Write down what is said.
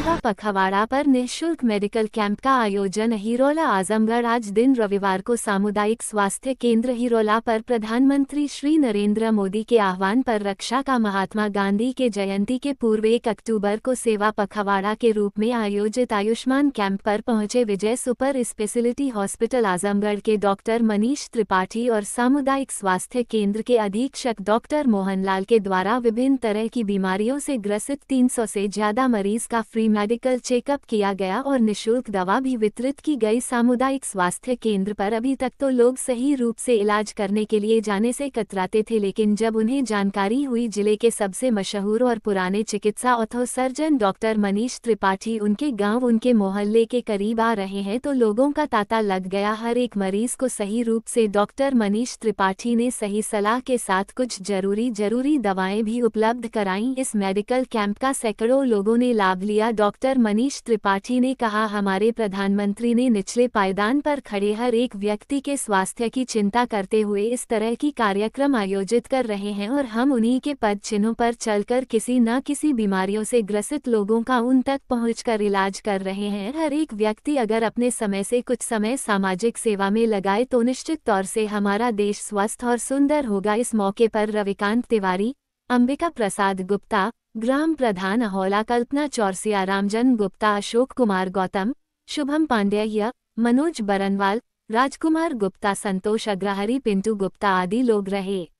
अमरोहा पखवाड़ा पर निःशुल्क मेडिकल कैंप का आयोजन हिरोला आजमगढ़ आज दिन रविवार को सामुदायिक स्वास्थ्य केंद्र हिरोला पर प्रधानमंत्री श्री नरेंद्र मोदी के आह्वान पर रक्षा का महात्मा गांधी के जयंती के पूर्व एक अक्टूबर को सेवा पखवाड़ा के रूप में आयोजित आयुष्मान कैंप पर पहुंचे Vijay super speciality hospital Azamgarh के डॉक्टर मनीष त्रिपाठी और सामुदायिक स्वास्थ्य केंद्र के अधीक्षक डॉक्टर मोहनलाल के द्वारा विभिन्न तरह की बीमारियों से ग्रसित तीन से ज्यादा मरीज का फ्री मेडिकल चेकअप किया गया और निशुल्क दवा भी वितरित की गई सामुदायिक स्वास्थ्य केंद्र पर अभी तक तो लोग सही रूप से इलाज करने के लिए जाने से कतराते थे लेकिन जब उन्हें जानकारी हुई जिले के सबसे मशहूर और पुराने चिकित्सा ortho surgeon doctor Manish Tripathi उनके गाँव उनके मोहल्ले के करीब आ रहे हैं तो लोगों का तांता लग गया हर एक मरीज को सही रूप से डॉक्टर मनीष त्रिपाठी ने सही सलाह के साथ कुछ जरूरी जरूरी दवाएं भी उपलब्ध कराई इस मेडिकल कैंप का सैकड़ों लोगों ने लाभ लिया डॉक्टर मनीष त्रिपाठी ने कहा हमारे प्रधानमंत्री ने निचले पायदान पर खड़े हर एक व्यक्ति के स्वास्थ्य की चिंता करते हुए इस तरह की कार्यक्रम आयोजित कर रहे हैं और हम उन्हीं के पद चिन्हों पर चलकर किसी न किसी बीमारियों से ग्रसित लोगों का उन तक कर इलाज कर रहे हैं हर एक व्यक्ति अगर अपने समय से कुछ समय सामाजिक सेवा में लगाए तो निश्चित तौर से हमारा देश स्वस्थ और सुंदर होगा इस मौके पर रविकांत तिवारी अंबिका प्रसाद गुप्ता ग्राम प्रधान अहोला कल्पना चौरसिया रामजन गुप्ता अशोक कुमार गौतम शुभम पांडेय मनोज बरनवाल राजकुमार गुप्ता संतोष अग्रहरी पिंटू गुप्ता आदि लोग रहे